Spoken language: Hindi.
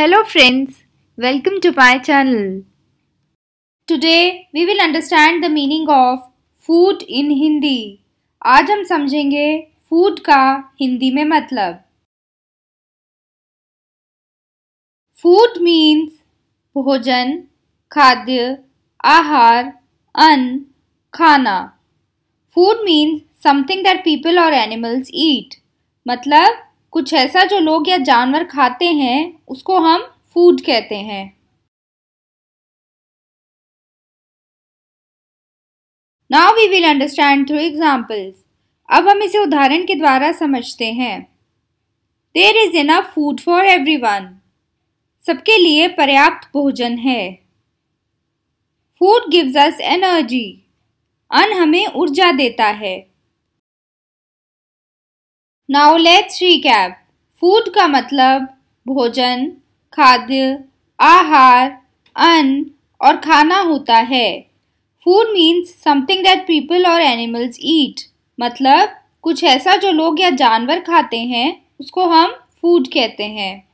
Hello friends, welcome to my channel. Today we will understand the meaning of food in Hindi. आज हम समझेंगे food का हिंदी में मतलब Food means भोजन खाद्य आहार अन्न खाना Food means something that people or animals eat. मतलब कुछ ऐसा जो लोग या जानवर खाते हैं उसको हम फूड कहते हैं now we will understand through examples अब हम इसे उदाहरण के द्वारा समझते हैं there is in food for everyone सबके लिए पर्याप्त भोजन है फूड गिव्स अस एनर्जी अन्न हमें ऊर्जा देता है नाउ लेट्स रिकैप फूड का मतलब भोजन खाद्य आहार अन्न और खाना होता है food means something that people और एनिमल्स ईट मतलब कुछ ऐसा जो लोग या जानवर खाते हैं उसको हम फूड कहते हैं